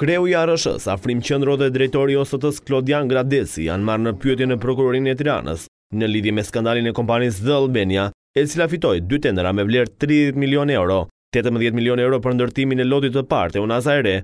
Kreu i Arëshës, Afrim Qëndro dhe drejtori osotës Klodian Gradesi janë marë në pyetje në prokurorin e Tiranës në lidhje me skandalin e kompanis dhe Albania, e cila fitoj 2 tendera me vlerë 30 milion euro, 18 milion euro për ndërtimin e lotit të partë e unaza dhe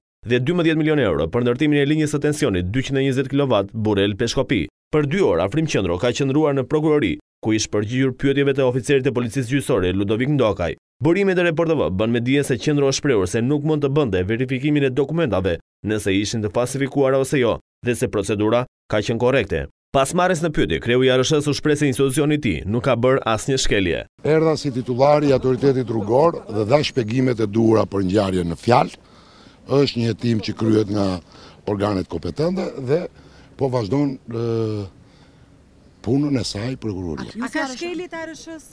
12 milion euro për ndërtimin e linjës të tensionit 220 kW Burel Peshkopi. Për dy orë, Afrim Qëndro ka qëndruar në prokurori, ku ishë përgjyur pyëtjeve të oficerit e policisë gjysore Ludovik Ndokaj. Burimet e reportëve bën me dje se qëndro është preur se nuk mund të bënde verifikimin e dokumentave nëse ishin të falsifikuara ose jo dhe se procedura ka qenë korekte. Pas mares në pyti, kreu i arëshës u shprese institucionit ti, nuk ka bërë asë një shkelje. Erda si titulari autoritetit rrugor dhe dha shpegimet e duhura për njarje në fjalë, është një tim që kryet nga organet kompetente dhe po vazhdojnë punën e saj prokurorja. A ka shkelje të arëshës?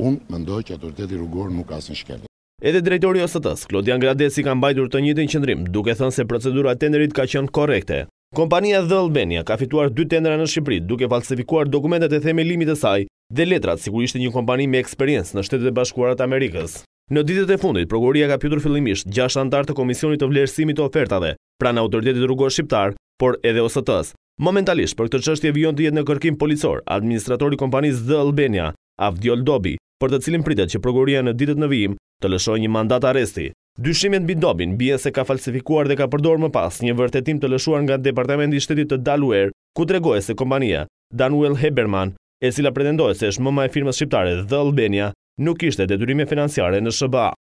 unë më ndojë që autoriteti rrugor nuk asë në shkeli. Edhe drejtori o sëtës, Klodian Gradesi ka mbajtur të njëtë një qëndrim, duke thënë se procedura tenderit ka qënë korekte. Kompania dhe Albania ka fituar dy tendera në Shqipëri, duke falsifikuar dokumentet e theme limit e saj dhe letrat, si kur ishte një kompani me eksperiencë në shtetet e bashkuarat Amerikës. Në ditët e fundit, Prokuria ka pjutur fillimisht 6 antartë të Komisionit të Vlerësimit të Ofertave, pra në Autoritetit Rrugor Shqiptar, por edhe OSTS. Momentalisht, për këtë qështje vion të jetë në kërkim policor, administratori kompanis dhe Albania, Avdjol Dobi, për të cilin pritet që prokuroria në ditët në vijim të lëshoj një mandat aresti. Dyshimet bi dobin bje se ka falsifikuar dhe ka përdor më pas një vërtetim të lëshuar nga Departamenti Shtetit të Daluer, ku të regojë se kompania Daniel Heberman, e cila pretendojë se është mëma e firmës shqiptare dhe Albania, nuk ishte deturime financiare në Shëbaa.